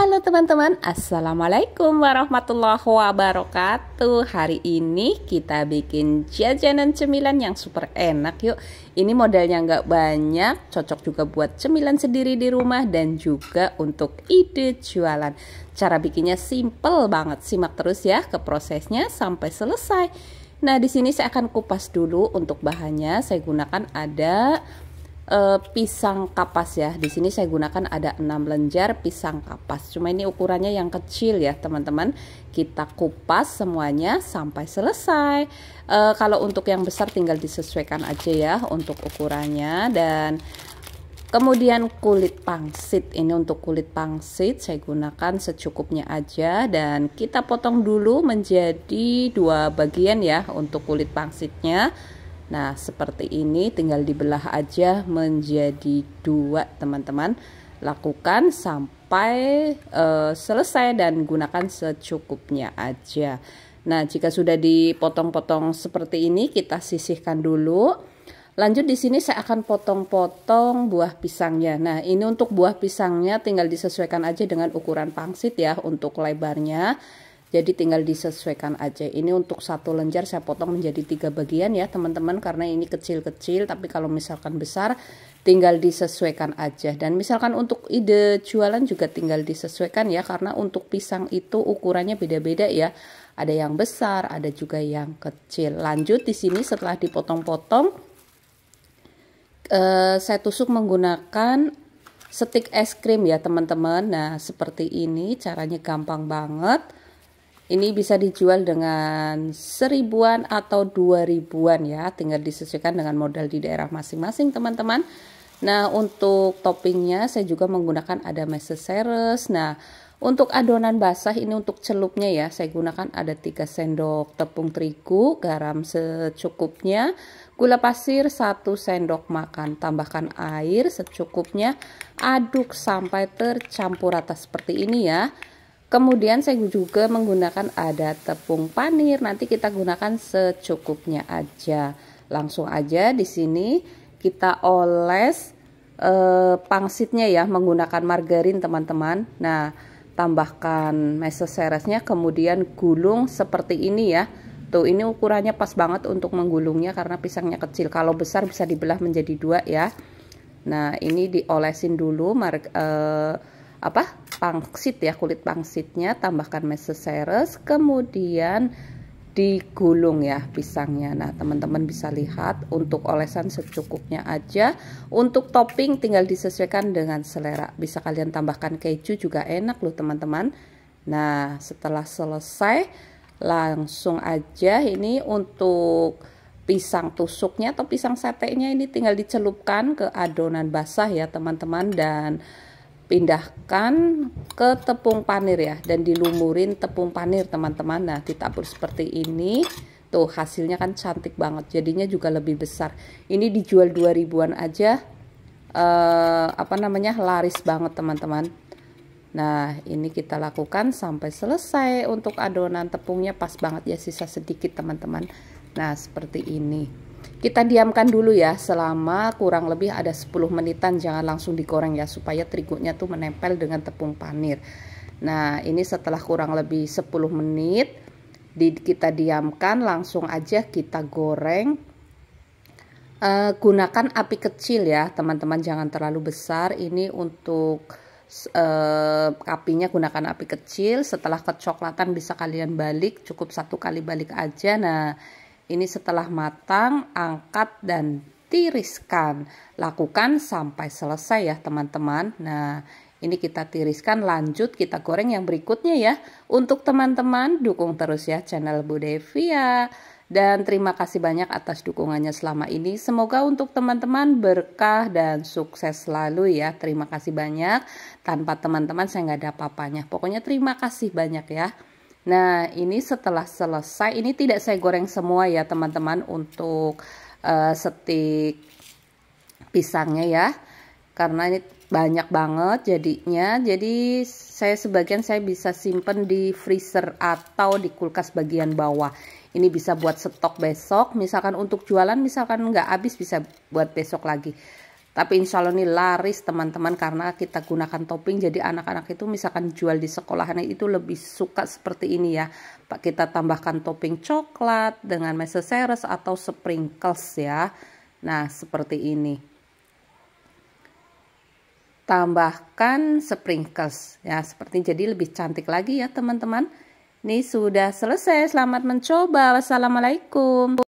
Halo teman-teman, Assalamualaikum warahmatullahi wabarakatuh Hari ini kita bikin jajanan cemilan yang super enak yuk Ini modalnya nggak banyak, cocok juga buat cemilan sendiri di rumah Dan juga untuk ide jualan Cara bikinnya simple banget, simak terus ya ke prosesnya sampai selesai Nah di sini saya akan kupas dulu untuk bahannya Saya gunakan ada uh, pisang kapas ya. Di sini saya gunakan ada 6 lenjar pisang kapas. Cuma ini ukurannya yang kecil ya, teman-teman. Kita kupas semuanya sampai selesai. Uh, kalau untuk yang besar tinggal disesuaikan aja ya untuk ukurannya dan Kemudian kulit pangsit ini untuk kulit pangsit saya gunakan secukupnya aja dan kita potong dulu menjadi dua bagian ya untuk kulit pangsitnya. Nah, seperti ini tinggal dibelah aja menjadi dua, teman-teman. Lakukan sampai uh, selesai dan gunakan secukupnya aja. Nah, jika sudah dipotong-potong seperti ini, kita sisihkan dulu. Lanjut di sini saya akan potong-potong buah pisangnya. Nah, ini untuk buah pisangnya tinggal disesuaikan aja dengan ukuran pangsit ya untuk lebarnya jadi tinggal disesuaikan aja ini untuk satu lenjar saya potong menjadi tiga bagian ya teman-teman karena ini kecil-kecil tapi kalau misalkan besar tinggal disesuaikan aja dan misalkan untuk ide jualan juga tinggal disesuaikan ya karena untuk pisang itu ukurannya beda-beda ya ada yang besar ada juga yang kecil lanjut di sini setelah dipotong-potong eh, saya tusuk menggunakan stick es krim ya teman-teman nah seperti ini caranya gampang banget ini bisa dijual dengan seribuan atau dua ribuan ya, tinggal disesuaikan dengan modal di daerah masing-masing teman-teman. Nah, untuk toppingnya saya juga menggunakan ada meseseres. Nah, untuk adonan basah ini untuk celupnya ya, saya gunakan ada 3 sendok tepung terigu, garam secukupnya, gula pasir 1 sendok makan, tambahkan air secukupnya, aduk sampai tercampur rata seperti ini ya. Kemudian saya juga menggunakan ada tepung panir. Nanti kita gunakan secukupnya aja. Langsung aja di sini kita oles eh, pangsitnya ya menggunakan margarin teman-teman. Nah, tambahkan meseseresnya kemudian gulung seperti ini ya. Tuh ini ukurannya pas banget untuk menggulungnya karena pisangnya kecil. Kalau besar bisa dibelah menjadi dua ya. Nah ini diolesin dulu mar eh, apa pangsit ya kulit pangsitnya tambahkan meseseres kemudian digulung ya pisangnya nah teman-teman bisa lihat untuk olesan secukupnya aja untuk topping tinggal disesuaikan dengan selera bisa kalian tambahkan keju juga enak loh teman-teman nah setelah selesai langsung aja ini untuk pisang tusuknya atau pisang satenya ini tinggal dicelupkan ke adonan basah ya teman-teman dan pindahkan ke tepung panir ya dan dilumurin tepung panir teman-teman nah ditabur seperti ini tuh hasilnya kan cantik banget jadinya juga lebih besar ini dijual 2000-an aja eh, apa namanya laris banget teman-teman nah ini kita lakukan sampai selesai untuk adonan tepungnya pas banget ya sisa sedikit teman-teman nah seperti ini kita diamkan dulu ya selama kurang lebih ada 10 menitan jangan langsung digoreng ya supaya terigunya tuh menempel dengan tepung panir nah ini setelah kurang lebih 10 menit di, kita diamkan langsung aja kita goreng uh, gunakan api kecil ya teman-teman jangan terlalu besar ini untuk uh, apinya gunakan api kecil setelah kecoklatan bisa kalian balik cukup satu kali balik aja nah ini setelah matang, angkat dan tiriskan. Lakukan sampai selesai ya teman-teman. Nah, ini kita tiriskan lanjut kita goreng yang berikutnya ya. Untuk teman-teman dukung terus ya channel Bu Devia. Dan terima kasih banyak atas dukungannya selama ini. Semoga untuk teman-teman berkah dan sukses selalu ya. Terima kasih banyak. Tanpa teman-teman saya nggak ada apa-apanya. Pokoknya terima kasih banyak ya. Nah, ini setelah selesai, ini tidak saya goreng semua ya teman-teman untuk uh, setik pisangnya ya. Karena ini banyak banget jadinya, jadi saya sebagian saya bisa simpen di freezer atau di kulkas bagian bawah. Ini bisa buat stok besok, misalkan untuk jualan misalkan nggak habis bisa buat besok lagi tapi insya Allah ini laris teman-teman karena kita gunakan topping jadi anak-anak itu misalkan jual di sekolahan itu lebih suka seperti ini ya Pak kita tambahkan topping coklat dengan meseseres atau sprinkles ya nah seperti ini tambahkan sprinkles ya seperti jadi lebih cantik lagi ya teman-teman ini sudah selesai selamat mencoba wassalamualaikum